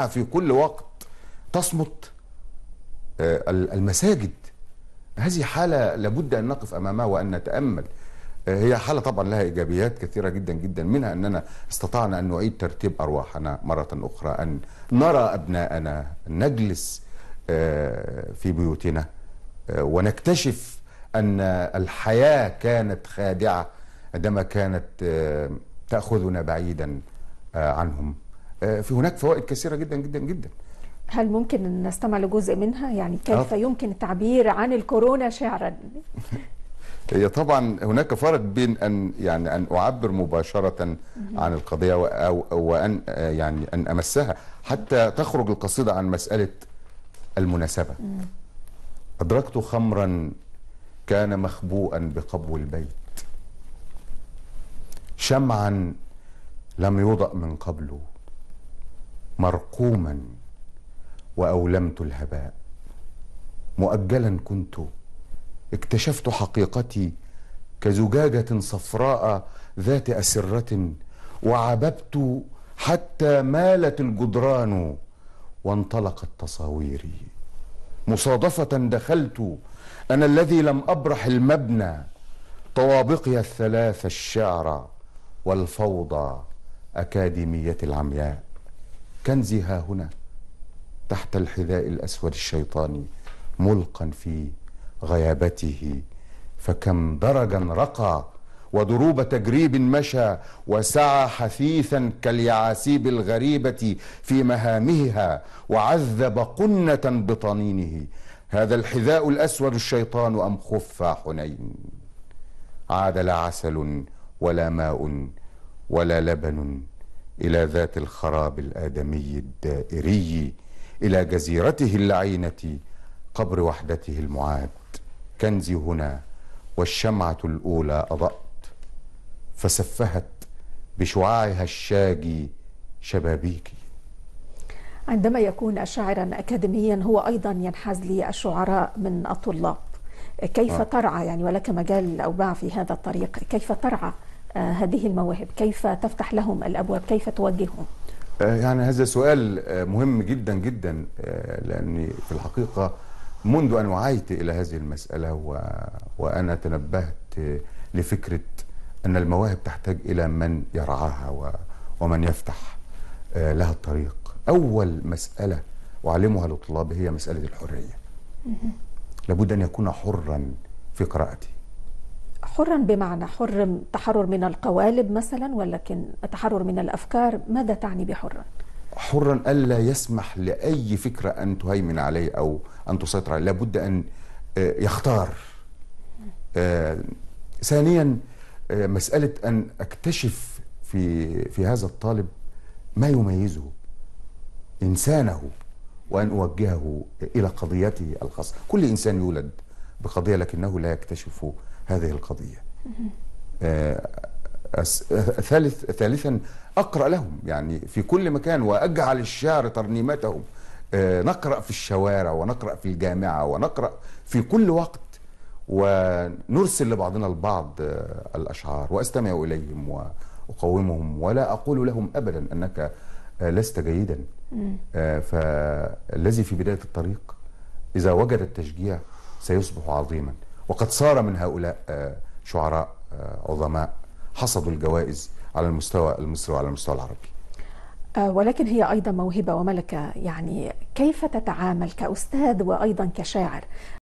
في كل وقت تصمت آه، المساجد هذه حالة لابد أن نقف أمامها وأن نتأمل آه، هي حالة طبعا لها إيجابيات كثيرة جدا جدا منها أننا استطعنا أن نعيد ترتيب أرواحنا مرة أخرى أن نرى أبناءنا نجلس آه، في بيوتنا ونكتشف أن الحياة كانت خادعة عندما كانت تأخذنا بعيدا عنهم آه، في هناك فوائد كثيره جدا جدا جدا هل ممكن ان نستمع لجزء منها يعني كيف آه. يمكن التعبير عن الكورونا شعرا هي طبعا هناك فرق بين ان يعني ان اعبر مباشره عن القضيه او وان آه، يعني ان امسها حتى تخرج القصيده عن مساله المناسبه ادركت خمرا كان مخبوءا بقبو البيت شمعا لم يوضأ من قبله مرقوما واولمت الهباء مؤجلا كنت اكتشفت حقيقتي كزجاجه صفراء ذات اسره وعببت حتى مالت الجدران وانطلقت تصاويري مصادفه دخلت انا الذي لم ابرح المبنى طوابقي الثلاث الشعر والفوضى اكاديميه العمياء كنزي ها هنا تحت الحذاء الأسود الشيطاني ملقا في غيابته فكم درجا رقى ودروب تجريب مشى وسعى حثيثا كاليعاسيب الغريبة في مهامها وعذب قنة بطنينه هذا الحذاء الأسود الشيطان أم خف حنين عاد لا عسل ولا ماء ولا لبن إلى ذات الخراب الآدمي الدائري إلى جزيرته اللعينة قبر وحدته المعاد كنزي هنا والشمعة الأولى أضأت فسفهت بشعاعها الشاجي شبابيكي عندما يكون شاعرا أكاديميا هو أيضا ينحاز للشعراء من الطلاب كيف آه. ترعى يعني ولك مجال باع في هذا الطريق كيف ترعى آه، هذه المواهب كيف تفتح لهم الأبواب كيف توجههم آه، يعني هذا سؤال آه، مهم جدا جدا لأني في الحقيقة منذ أن وعيت إلى هذه المسألة و... وأنا تنبهت لفكرة أن المواهب تحتاج إلى من يرعاها و... ومن يفتح لها الطريق أول مسألة أعلمها للطلاب هي مسألة الحرية لابد أن يكون حرا في قراءته حرا بمعنى حر تحرر من القوالب مثلا ولكن التحرر من الافكار ماذا تعني بحرا؟ حرا الا يسمح لاي فكره ان تهيمن عليه او ان تسيطر عليه لابد ان آه، يختار آه، ثانيا آه، مساله ان اكتشف في في هذا الطالب ما يميزه انسانه وان اوجهه الى قضيته الخاصه كل انسان يولد بقضيه لكنه لا يكتشف هذه القضية آه، ثالث ثالثا أقرأ لهم يعني في كل مكان وأجعل الشعر ترنيمتهم آه، نقرأ في الشوارع ونقرأ في الجامعة ونقرأ في كل وقت ونرسل لبعضنا البعض آه، الأشعار وأستمع إليهم وأقومهم ولا أقول لهم أبدا أنك لست جيدا فالذي في بداية الطريق إذا وجد التشجيع سيصبح عظيما وقد صار من هؤلاء آه، شعراء آه، عظماء حصدوا الجوائز على المستوى المصري وعلى المستوى العربي آه، ولكن هي أيضا موهبة وملكة يعني كيف تتعامل كأستاذ وأيضا كشاعر